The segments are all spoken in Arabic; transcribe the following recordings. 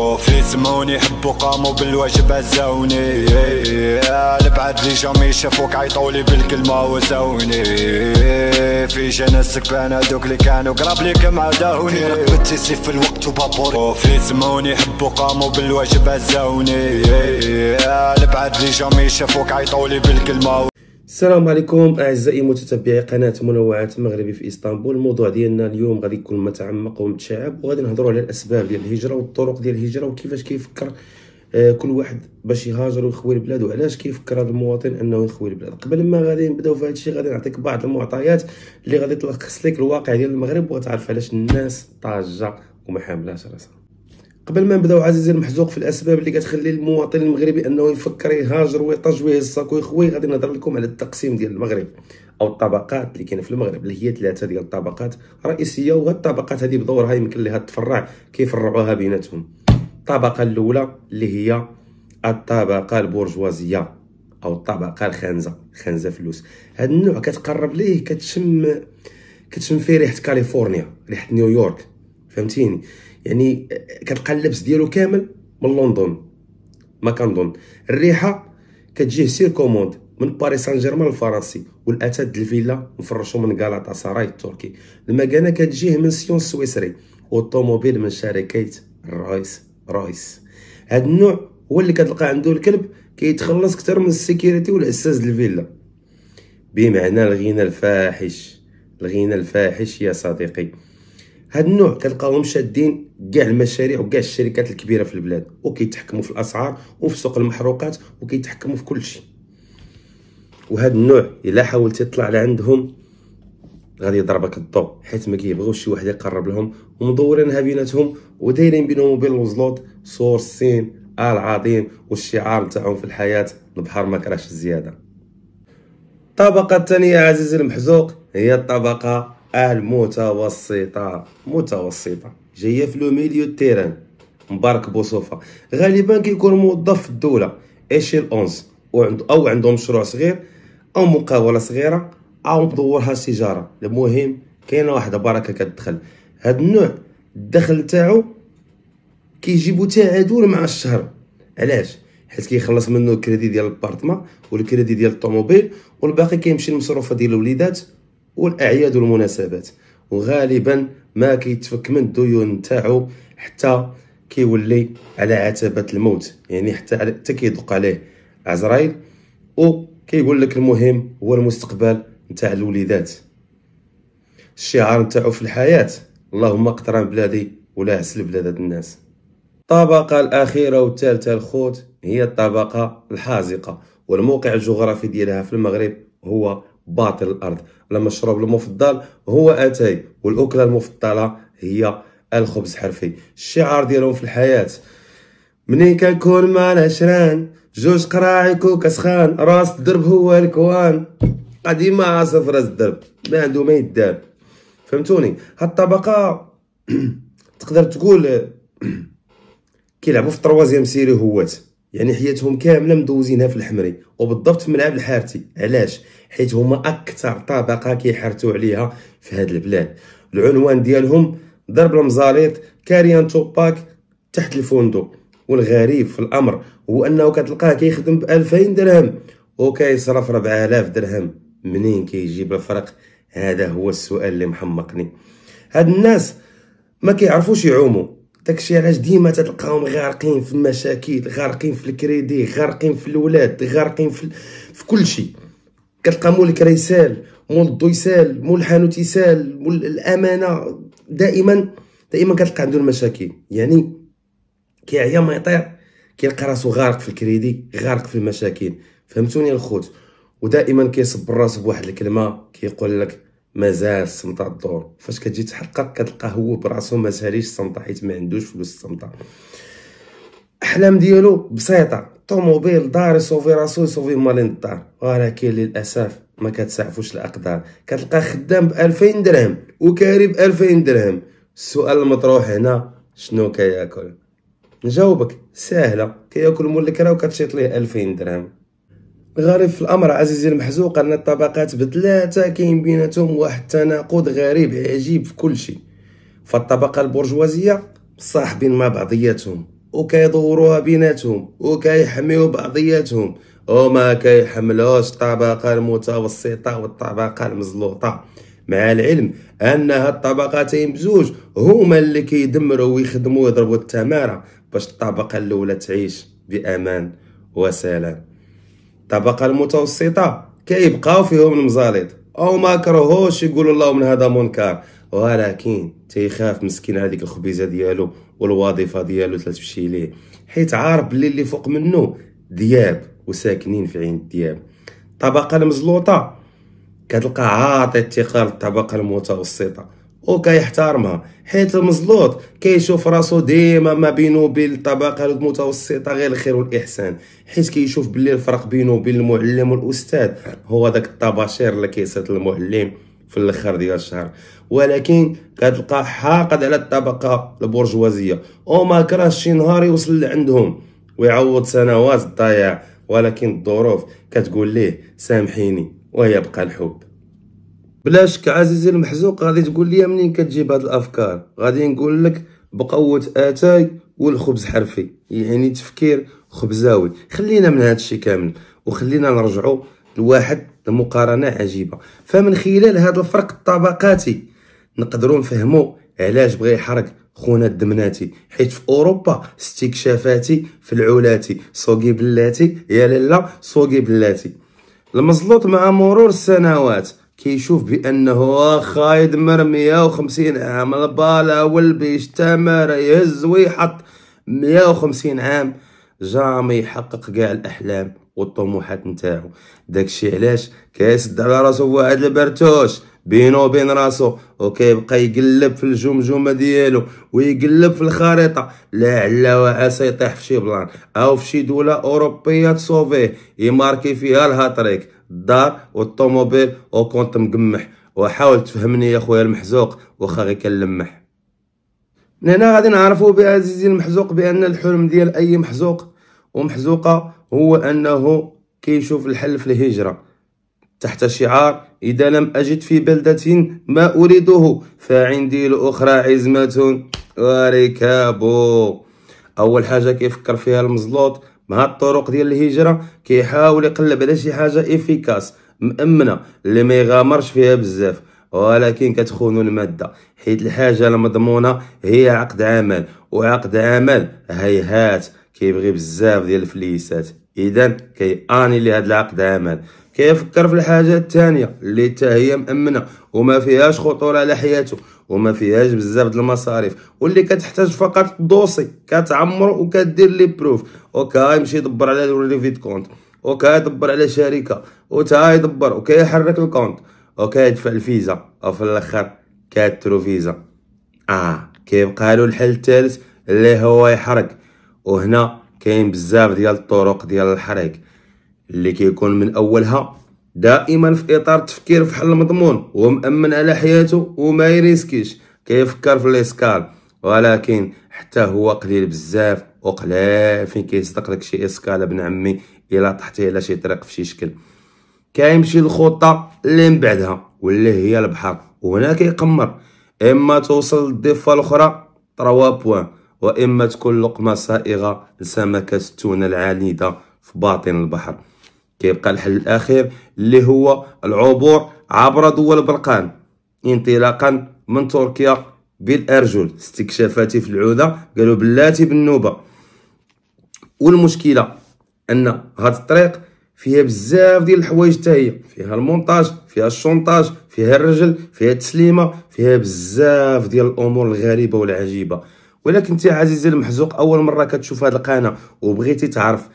وفي سموني حبوا قاموا بالواجب عزوني البعد لي جامي شافوك عيطولي بالكلمة وزوني في جنسك بانا دوك اللي كانوا قراب ليك معداوني ربت سيف في الوقت وبابوري وفي سموني حبوا قاموا بالواجب عزوني البعد لي جامي شافوك عيطولي بالكلمة السلام عليكم اعزائي متتبعي قناه منوعات مغربي في اسطنبول الموضوع ديالنا اليوم غادي يكون متعمق ومتشعب وغادي نهضروا على الاسباب ديال الهجره والطرق ديال الهجره وكيفاش كيفكر آه، كل واحد باش يهاجر ويخوي البلاد وعلاش كيفكر هذا المواطن انه يخوي البلاد قبل ما غادي نبداو في هذا الشيء غادي نعطيك بعض المعطيات اللي غادي تلخص لك الواقع ديال المغرب وتعرف علاش الناس طاجه وما حاملاش راسها قبل ما نبداو عزيزي المحزوق في الاسباب اللي كتخلي المواطن المغربي انه يفكر يهاجر ويطج ويهصك ويخوي غادي نهضر لكم على التقسيم ديال المغرب او الطبقات اللي كاينه في المغرب اللي هي ثلاثه ديال الطبقات رئيسيه وهاد الطبقات هذه بدورها يمكن لها تفرع كيفرعوها بيناتهم الطبقه الاولى اللي هي الطبقه البرجوازيه او الطبقه الخانزه خانزه فلوس هذا النوع كتقرب ليه كتشم كتشم فيه ريحه كاليفورنيا ريحه نيويورك فهمتيني يعني كتلقى اللبس ديالو كامل من لندن ما كنظن الريحه كتجيه سير كوموند من باريس سان جيرمان الفرنسي ديال الفيلا مفرشو من غالاتا سراي التركي المكانه كتجيه من سيون السويسري والطوموبيل من شركه رويس رويس هذا النوع هو اللي كتلقى عنده الكلب كيتخلص كتر من السيكيريتي والاساس الفيلا بمعنى الغنى الفاحش الغنى الفاحش يا صديقي هاد النوع كتلقاهم شادين كاع المشاريع وكاع الشركات الكبيره في البلاد وكيتحكموا في الاسعار وفي سوق المحروقات وكيتحكموا في كل شيء وهاد النوع الا حاولت تطلع لعندهم غادي يضربك الضو حيت ما كيبغيوش شي واحد يقرب لهم ومدورينها بيناتهم ودايرين بينهم وبين الوزلوط صور الصين العظيم والشعار تاعهم في الحياه البحر ما كراش الزياده الطبقه الثانيه عزيزي المحزوق هي الطبقه اهل متوسطه جايه في لو ميليو تيران مبارك بوصوفه غالبا كيكون موظف في الدوله اشيل 11 او عنده مشروع صغير او مقاوله صغيره او مدورها تجاره المهم كاينه واحده بركه كتدخل هاد النوع الدخل تاعو كيجيبو تعادل مع الشهر علاش حيت كيخلص منه الكريدي ديال البارتما والكريدي ديال الطوموبيل والباقي كيمشي للمصروفه ديال الوليدات والاعياد والمناسبات وغالبا ما كيتفك من الديون نتاعو حتى كيولي على عتبه الموت يعني حتى حتى كيدق عليه عزرائيل وكيقول لك المهم هو المستقبل نتاع الوليدات الشعار نتاعو في الحياه اللهم قطران بلادي ولا عسل بلاد الناس الطبقة الأخيرة والثالثة الخوت هي الطبقة الحازقة والموقع الجغرافي ديالها في المغرب هو باطن الارض المشروب مشروب المفضل هو اتاي والاكله المفضله هي الخبز حرفي الشعار ديالهم في الحياه مني كنكون ما نشران جوج قراعي كوكا سخان راس الدرب هو الكوان قديما عاصف راس الدرب ما عنده ما يدار فهمتوني هاد الطبقه تقدر تقول كيلعبوا في التروازيام سيري هوات يعني حياتهم كامله مدوزينها في الحمري وبالضبط في ملعب الحارتي علاش حيت هما اكثر طبقه كيحرتوا عليها في هاد البلاد العنوان ديالهم ضرب المزاليط كاريان توباك تحت الفندق والغريب في الامر هو انه كتلقاه كيخدم ب 2000 درهم وكيصرف 4000 درهم منين كيجيب الفرق هذا هو السؤال اللي محمقني هاد الناس ما كيعرفوش يعوموا داكشي علاش ديما تلقاهم غارقين في المشاكل غارقين في الكريدي غارقين في الولاد غارقين في في كل شيء كتلقى مول الكريسال مول الضو يسال مول الحانوت يسال مول الامانه دائما دائما كتلقى عندو المشاكل يعني كيعيا ما يطير كيلقى راسو غارق في الكريدي غارق في المشاكل فهمتوني الخوت ودائما كيصبر راسو بواحد الكلمه كيقول لك مازال السمطه الدور فاش كتجي تحقق كتلقى هو براسو ما ساليش السمطه حيت ما عندوش فلوس السمطه احلام ديالو بسيطه طوموبيل دار يصوفي راسو يصوفي مالين الدار ولكن للاسف ما كتسعفوش الاقدار كتلقى خدام ب 2000 درهم وكاري ب 2000 درهم السؤال المطروح هنا شنو كياكل نجاوبك ساهله كياكل مول الكرا وكتشيط ليه 2000 درهم غريب في الامر عزيزي المحزوق ان الطبقات بثلاثه كاين بيناتهم واحد التناقض غريب عجيب في كل شيء فالطبقه البرجوازيه مصاحبين مع بعضياتهم وكيدوروها بيناتهم وكيحميو بعضياتهم وما كيحملوش الطبقه المتوسطه والطبقه المزلوطه مع العلم ان هاد الطبقتين بزوج هما اللي كيدمروا ويخدموا ويضربوا التماره باش الطبقه الاولى تعيش بامان وسلام الطبقه المتوسطه كيبقاو فيهم المزاليط او ما كرهوش يقولوا الله من هذا منكر ولكن تيخاف مسكين هذيك الخبيزه ديالو والوظيفه ديالو تمشي ليه حيت عارف بلي اللي فوق منه دياب وساكنين في عين الدياب الطبقه المزلوطه كتلقى عاطي الثقه للطبقه المتوسطه وكيحترمها حيت المزلوط كيشوف راسو ديما ما بينه وبين الطبقه المتوسطه غير الخير والاحسان حيت كيشوف بلي الفرق بينه وبين المعلم والاستاذ هو داك الطباشير اللي كيسات المعلم في الاخر ديال الشهر ولكن كتلقى حاقد على الطبقه البرجوازيه وما كرهش شي نهار يوصل لعندهم ويعوض سنوات الضياع ولكن الظروف كتقول ليه سامحيني ويبقى الحب بلاشك عزيزي المحزوق غادي تقول لي منين كتجيب هاد الافكار غادي نقول لك بقوه اتاي والخبز حرفي يعني تفكير خبزاوي خلينا من هذا الشيء كامل وخلينا نرجعوا لواحد المقارنه عجيبه فمن خلال هذا الفرق الطبقاتي نقدروا نفهموا علاش بغى يحرق خونا الدمناتي حيت في اوروبا استكشافاتي في العولاتي سوقي بلاتي يا لالا سوقي بلاتي المزلوط مع مرور السنوات كيشوف بانه خايد مرمية وخمسين عام البالا والبي اشتمر يهز ويحط مية وخمسين عام جامي يحقق كاع الاحلام والطموحات نتاعو داكشي علاش كيسد على راسو واحد البرتوش بينو وبين راسو وكيبقى يقلب في الجمجمه ديالو ويقلب في الخريطه لا وعسى يطيح في شي بلان او في شي دوله اوروبيه تصوفيه يماركي فيها الهاتريك الدار والطوموبيل وكنت مقمح وحاول تفهمني يا خويا المحزوق واخا غير كنلمح هنا غادي نعرفوا بعزيزي المحزوق بان الحلم ديال اي محزوق ومحزوقه هو انه كيشوف الحل في الهجره تحت شعار إذا لم أجد في بلدة ما أريده فعندي الأخرى عزمة وركاب أول حاجة كيفكر فيها المزلوط مع الطرق ديال الهجره كيحاول يقلب على شي حاجه افيكاس مامنه اللي ما يغامرش فيها بزاف ولكن كتخونو الماده حيت الحاجه المضمونه هي عقد عمل وعقد عمل هيهات كيبغي بزاف ديال الفليسات اذا كياني لهاد العقد عمل كيفكر في الحاجه الثانيه اللي حتى هي مامنه وما فيهاش خطوره على حياته وما فيهاش بزاف د المصاريف واللي كتحتاج فقط دوسي كتعمر وكدير لي بروف اوكا يمشي يدبر على ريفيت كونت اوكا يدبر على شركه وتا يدبر يحرك الكونت اوكا يدفع الفيزا في الاخر كاترو فيزا اه كيف قالوا الحل الثالث اللي هو يحرق وهنا كاين بزاف ديال الطرق ديال الحريق اللي كيكون من أولها دائما في إطار التفكير في حل مضمون ومأمن على حياته وما يريسكيش كيفكر في الاسكال ولكن حتى هو قليل بزاف وقلا فين كيصدق لك شي اسكال ابن عمي الا طحتي على شي طريق في شي شكل كيمشي الخطه اللي من بعدها واللي هي البحر وهنا كيقمر اما توصل للضفه الاخرى 3 بوان واما تكون لقمه سائغه لسمكه التونه العنيده في باطن البحر كيبقى الحل الأخير اللي هو العبور عبر دول البلقان انطلاقا من تركيا بالأرجل استكشافاتي في العودة قالوا بلاتي بالنوبة والمشكلة أن هاد الطريق فيها بزاف ديال الحوايج حتى هي فيها المونتاج فيها الشونطاج فيها الرجل فيها التسليمه فيها بزاف ديال الامور الغريبه والعجيبه ولكن انت عزيزي المحزوق اول مره كتشوف هاد القناه وبغيتي تعرف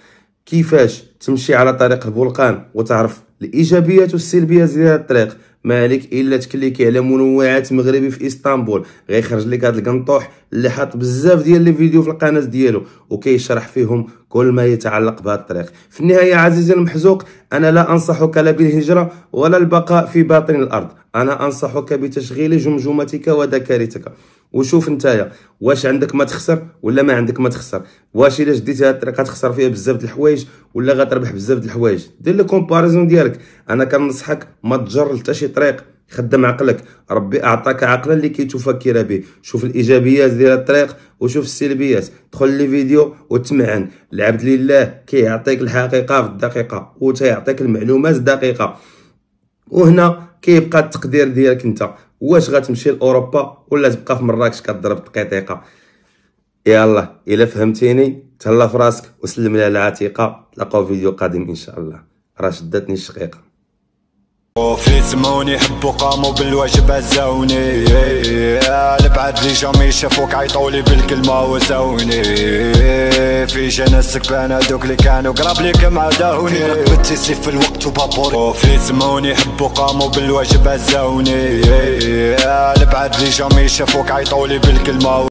كيفاش تمشي على طريق البولقان وتعرف الايجابيات والسلبيات ديال هذا الطريق مالك الا تكليكي على منوعات مغربي في اسطنبول غيخرج لك هذا القنطوح اللي حاط بزاف ديال لي فيديو في القناه ديالو وكيشرح فيهم كل ما يتعلق بهذا الطريق في النهايه عزيزي المحزوق انا لا انصحك لا بالهجره ولا البقاء في باطن الارض انا انصحك بتشغيل جمجمتك وذكرتك وشوف نتايا واش عندك ما تخسر ولا ما عندك ما تخسر واش الا شديتي هاد الطريقه تخسر فيها بزاف د الحوايج ولا غتربح بزاف د الحوايج دير لي كومباريزون ديالك انا كنصحك ما تجر لتا شي طريق خدم عقلك ربي اعطاك عقلا اللي كيتفكر به شوف الايجابيات ديال الطريق وشوف السلبيات دخل لي فيديو وتمعن العبد لله كيعطيك الحقيقه في الدقيقه وتيعطيك المعلومات دقيقه وهنا كيبقى التقدير ديالك انت واش غتمشي لاوروبا ولا تبقى في مراكش كضرب دقيطيقه يلا الا فهمتيني تهلا فراسك وسلم لي على العتيقه تلاقاو فيديو قادم ان شاء الله راه شدتني الشقيقه وفي سموني حبوا قاموا بالواجب عزاوني البعد آه، لي جامي شافوك عيطولي بالكلمة وزاوني في جانا السكبان هادوك اللي كانوا قراب ليك معداوني ربتي سيف الوقت وبابوري وفي سموني حبوا قاموا بالواجب عزاوني البعد آه، لي جامي شافوك عيطولي بالكلمة